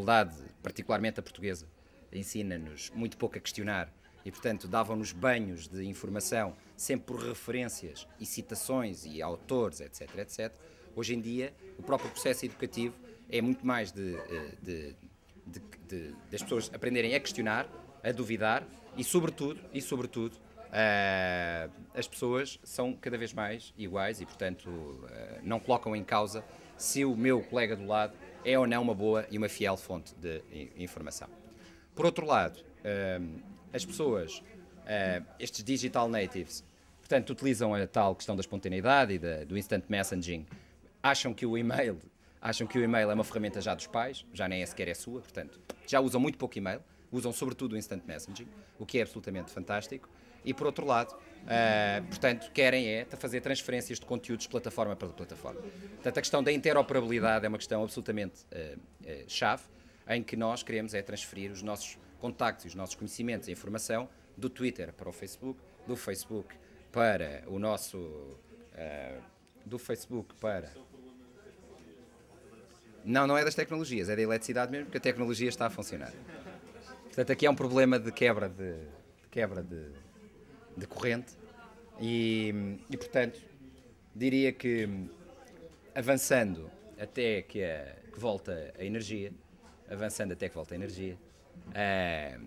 faculdade, particularmente a portuguesa, ensina-nos muito pouco a questionar e, portanto, davam-nos banhos de informação, sempre por referências e citações e autores, etc, etc. Hoje em dia, o próprio processo educativo é muito mais de, de, de, de das pessoas aprenderem a questionar, a duvidar e, sobretudo, e sobretudo, uh, as pessoas são cada vez mais iguais e, portanto, uh, não colocam em causa se o meu colega do lado é ou não uma boa e uma fiel fonte de informação. Por outro lado, hum, as pessoas, hum, estes digital natives, portanto, utilizam a tal questão da espontaneidade e do instant messaging, acham que o e-mail acham que o e-mail é uma ferramenta já dos pais, já nem é sequer é sua, portanto, já usam muito pouco e-mail, usam sobretudo o instant messaging, o que é absolutamente fantástico. E por outro lado, Uh, portanto, querem é fazer transferências de conteúdos de plataforma para plataforma. Portanto, a questão da interoperabilidade é uma questão absolutamente uh, uh, chave, em que nós queremos é transferir os nossos contactos, os nossos conhecimentos e informação do Twitter para o Facebook, do Facebook para o nosso. do Facebook para. Não, não é das tecnologias, é da eletricidade mesmo, porque a tecnologia está a funcionar. Portanto, aqui é um problema de quebra de, de quebra de, de e, e portanto diria que avançando até que, a, que volta a energia, avançando até que volta a energia, eh,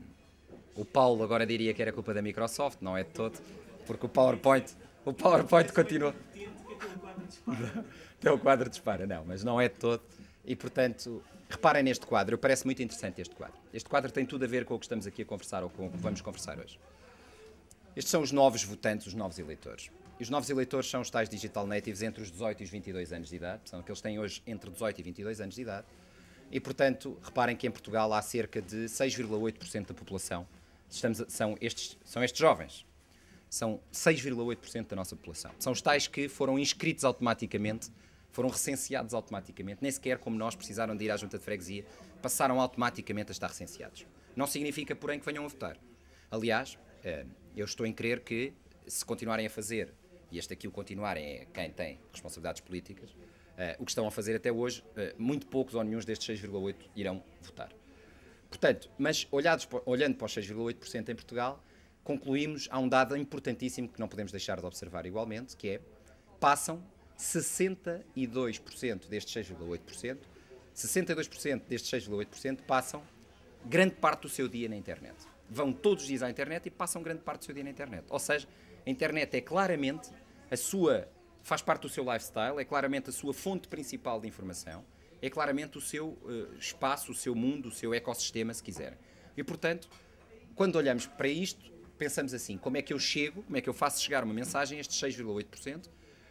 o Paulo agora diria que era culpa da Microsoft, não é de todo, porque o PowerPoint, o PowerPoint continua. Até o quadro dispara, não, mas não é de todo. E portanto, reparem neste quadro, parece muito interessante este quadro. Este quadro tem tudo a ver com o que estamos aqui a conversar ou com o que vamos conversar hoje. Estes são os novos votantes, os novos eleitores. E os novos eleitores são os tais digital natives entre os 18 e os 22 anos de idade, são aqueles que têm hoje entre 18 e 22 anos de idade. E, portanto, reparem que em Portugal há cerca de 6,8% da população. Estamos, são, estes, são estes jovens. São 6,8% da nossa população. São os tais que foram inscritos automaticamente, foram recenseados automaticamente. Nem sequer, como nós, precisaram de ir à junta de freguesia, passaram automaticamente a estar recenseados. Não significa, porém, que venham a votar. Aliás, eh, eu estou em crer que, se continuarem a fazer, e este aqui o continuarem é quem tem responsabilidades políticas, eh, o que estão a fazer até hoje, eh, muito poucos ou nenhum destes 6,8 irão votar. Portanto, mas olhados, olhando para os 6,8% em Portugal, concluímos, há um dado importantíssimo que não podemos deixar de observar igualmente, que é, passam 62% destes 6,8%, 62% destes 6,8% passam grande parte do seu dia na internet vão todos os dias à internet e passam grande parte do seu dia na internet. Ou seja, a internet é claramente a sua. faz parte do seu lifestyle, é claramente a sua fonte principal de informação, é claramente o seu uh, espaço, o seu mundo, o seu ecossistema, se quiser. E portanto, quando olhamos para isto, pensamos assim: como é que eu chego, como é que eu faço chegar uma mensagem a estes 6,8%,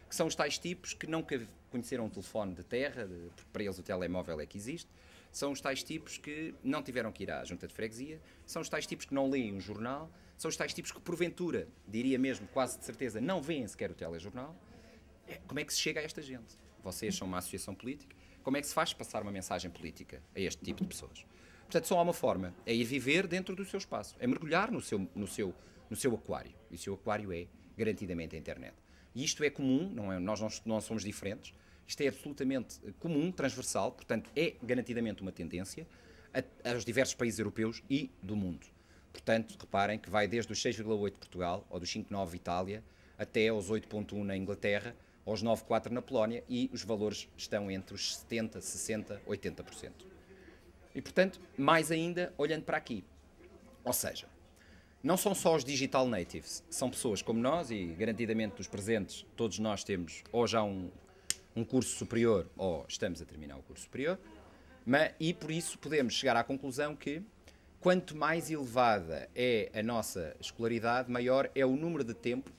que são os tais tipos que nunca conheceram um telefone de terra, de, para eles o telemóvel é que existe, são os tais tipos que não tiveram que ir à junta de freguesia, são os tais tipos que não leem um jornal, são os tais tipos que, porventura, diria mesmo quase de certeza, não veem sequer o telejornal. É, como é que se chega a esta gente? Vocês são uma associação política. Como é que se faz passar uma mensagem política a este tipo de pessoas? Portanto, só há uma forma: é ir viver dentro do seu espaço, é mergulhar no seu, no seu, no seu aquário. E o seu aquário é garantidamente a internet. E isto é comum, não é, nós não, não somos diferentes. Isto é absolutamente eh, comum, transversal, portanto, é garantidamente uma tendência a, aos diversos países europeus e do mundo. Portanto, reparem que vai desde os 6,8 Portugal, ou dos 5,9 Itália, até aos 8,1 na Inglaterra, aos 9,4 na Polónia e os valores estão entre os 70, 60, 80%. E portanto, mais ainda olhando para aqui. Ou seja, não são só os digital natives, são pessoas como nós e garantidamente dos presentes, todos nós temos ou já um um curso superior ou estamos a terminar o curso superior, mas, e por isso podemos chegar à conclusão que quanto mais elevada é a nossa escolaridade, maior é o número de tempo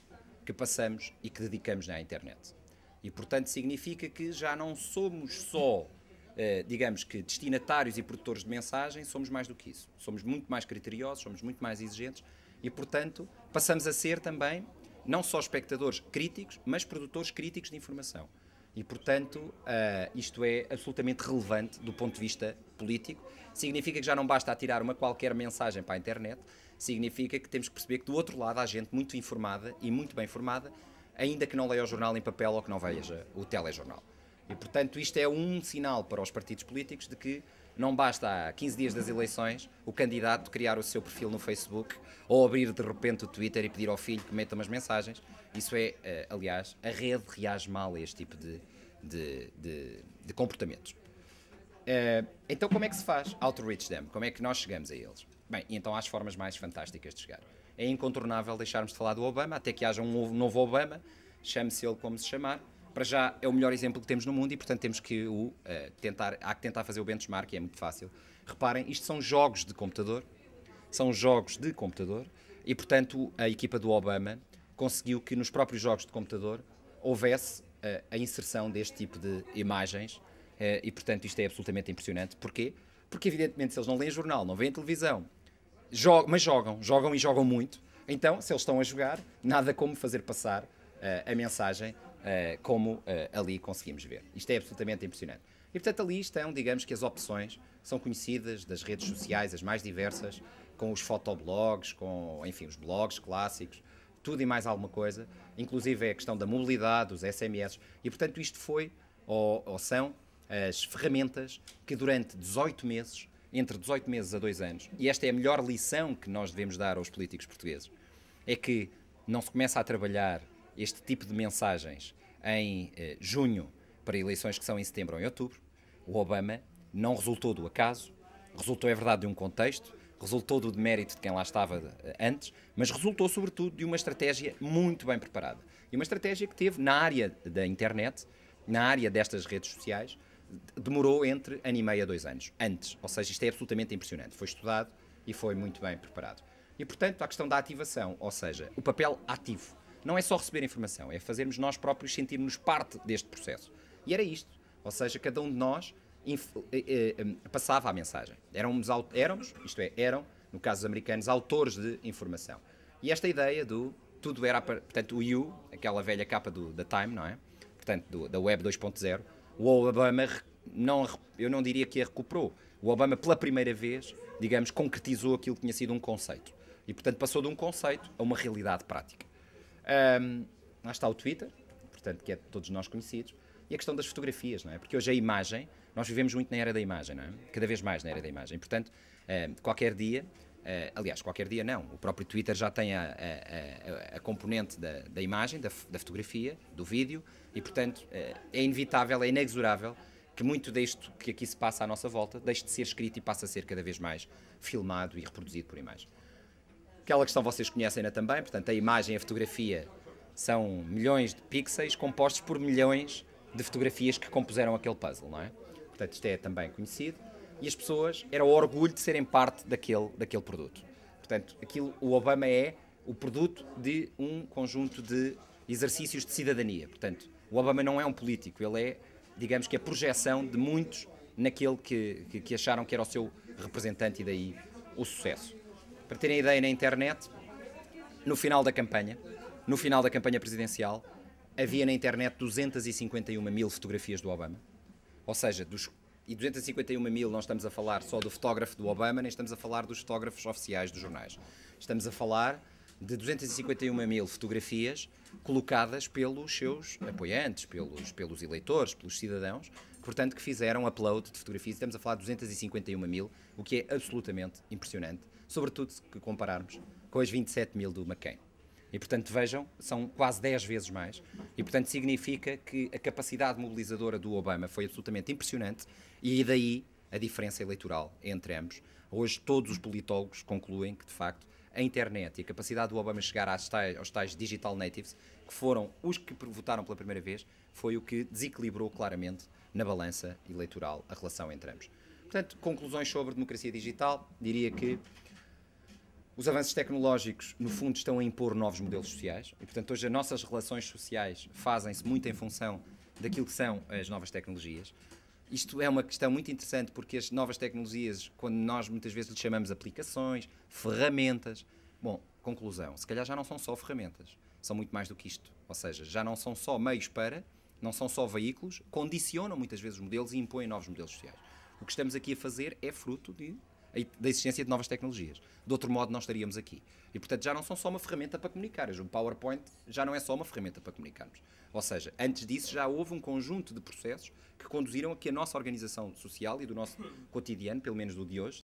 que passamos e que dedicamos na internet. E, portanto, significa que já não somos só, eh, digamos que, destinatários e produtores de mensagem, somos mais do que isso. Somos muito mais criteriosos, somos muito mais exigentes e, portanto, passamos a ser também não só espectadores críticos, mas produtores críticos de informação. E, portanto, uh, isto é absolutamente relevante do ponto de vista político. Significa que já não basta atirar uma qualquer mensagem para a internet, significa que temos que perceber que do outro lado há gente muito informada e muito bem formada, ainda que não leia o jornal em papel ou que não veja o telejornal. E, portanto, isto é um sinal para os partidos políticos de que não basta há 15 dias das eleições o candidato criar o seu perfil no Facebook ou abrir de repente o Twitter e pedir ao filho que meta umas mensagens. Isso é, eh, aliás, a rede reage mal a este tipo de, de, de, de comportamentos. Eh, então, como é que se faz outreach them? Como é que nós chegamos a eles? Bem, então há as formas mais fantásticas de chegar. É incontornável deixarmos de falar do Obama até que haja um novo Obama, chame-se ele como se chamar, para já é o melhor exemplo que temos no mundo e, portanto, temos que o uh, tentar, há que tentar fazer o benchmark e é muito fácil. Reparem, isto são jogos de computador, são jogos de computador e, portanto, a equipa do Obama conseguiu que nos próprios jogos de computador houvesse uh, a inserção deste tipo de imagens uh, e, portanto, isto é absolutamente impressionante. Porquê? Porque, evidentemente, se eles não leem jornal, não veem televisão, jogam, mas jogam, jogam e jogam muito, então, se eles estão a jogar, nada como fazer passar a mensagem eh, como eh, ali conseguimos ver. Isto é absolutamente impressionante. E, portanto, ali estão, digamos que as opções são conhecidas das redes sociais, as mais diversas, com os fotoblogs, com, enfim, os blogs clássicos, tudo e mais alguma coisa, inclusive é a questão da mobilidade, os SMS, e, portanto, isto foi, ou, ou são, as ferramentas que durante 18 meses, entre 18 meses a 2 anos, e esta é a melhor lição que nós devemos dar aos políticos portugueses, é que não se começa a trabalhar este tipo de mensagens em eh, junho para eleições que são em setembro ou em outubro. O Obama não resultou do acaso, resultou, é verdade, de um contexto, resultou do demérito de quem lá estava eh, antes, mas resultou, sobretudo, de uma estratégia muito bem preparada. E uma estratégia que teve na área da internet, na área destas redes sociais, demorou entre ano e meio a dois anos, antes. Ou seja, isto é absolutamente impressionante. Foi estudado e foi muito bem preparado. E, portanto, a questão da ativação, ou seja, o papel ativo não é só receber informação, é fazermos nós próprios sentirmos parte deste processo. E era isto. Ou seja, cada um de nós eh, eh, eh, passava a mensagem. Éramos, éramos, isto é, eram, no caso dos americanos, autores de informação. E esta ideia do tudo era, portanto, o You, aquela velha capa do, da Time, não é? Portanto, do, da Web 2.0, o Obama, não, eu não diria que a recuperou. O Obama, pela primeira vez, digamos, concretizou aquilo que tinha sido um conceito. E, portanto, passou de um conceito a uma realidade prática. Um, lá está o Twitter, portanto, que é de todos nós conhecidos, e a questão das fotografias, não é? Porque hoje a imagem, nós vivemos muito na era da imagem, não é? Cada vez mais na era da imagem. Portanto, um, qualquer dia, Uh, aliás, qualquer dia não. O próprio Twitter já tem a, a, a, a componente da, da imagem, da, da, fotografia, do vídeo, e portanto uh, é inevitável, é inexorável que muito disto que aqui se passa à nossa volta deixe de ser escrito e passe a ser cada vez mais filmado e reproduzido por imagem. Aquela questão vocês conhecem-na né, também, portanto, a imagem e a fotografia são milhões de pixels compostos por milhões de fotografias que compuseram aquele puzzle, não é? Portanto, isto é também conhecido. E as pessoas eram orgulho de serem parte daquele, daquele produto. Portanto, aquilo, o Obama é o produto de um conjunto de exercícios de cidadania. Portanto, o Obama não é um político, ele é, digamos que, a projeção de muitos naquele que, que, que acharam que era o seu representante e daí o sucesso. Para terem ideia, na internet, no final da campanha, no final da campanha presidencial, havia na internet 251 mil fotografias do Obama. Ou seja, dos, e 251 mil não estamos a falar só do fotógrafo do Obama, nem estamos a falar dos fotógrafos oficiais dos jornais. Estamos a falar de 251 mil fotografias colocadas pelos seus apoiantes, pelos, pelos eleitores, pelos cidadãos, portanto, que fizeram upload de fotografias, estamos a falar de 251 mil, o que é absolutamente impressionante, sobretudo se compararmos com as 27 mil do McCain. E, portanto, vejam, são quase 10 vezes mais. E, portanto, significa que a capacidade mobilizadora do Obama foi absolutamente impressionante e daí a diferença eleitoral entre ambos. Hoje, todos os politólogos concluem que, de facto, a internet e a capacidade do Obama chegar aos tais, aos tais digital natives, que foram os que votaram pela primeira vez, foi o que desequilibrou claramente na balança eleitoral a relação entre ambos. Portanto, conclusões sobre democracia digital, diria que os avanços tecnológicos, no fundo, estão a impor novos modelos sociais e, portanto, hoje as nossas relações sociais fazem-se muito em função daquilo que são as novas tecnologias. Isto é uma questão muito interessante porque as novas tecnologias, quando nós muitas vezes lhes chamamos aplicações, ferramentas, bom, conclusão, se calhar já não são só ferramentas, são muito mais do que isto. Ou seja, já não são só meios para, não são só veículos, condicionam muitas vezes os modelos e impõem novos modelos sociais. O que estamos aqui a fazer é fruto de, da existência de novas tecnologias. De outro modo, não estaríamos aqui. E, portanto, já não são só uma ferramenta para comunicar. O PowerPoint já não é só uma ferramenta para comunicarmos. Ou seja, antes disso já houve um conjunto de processos que conduziram a que a nossa organização social e do nosso cotidiano, pelo menos do de hoje,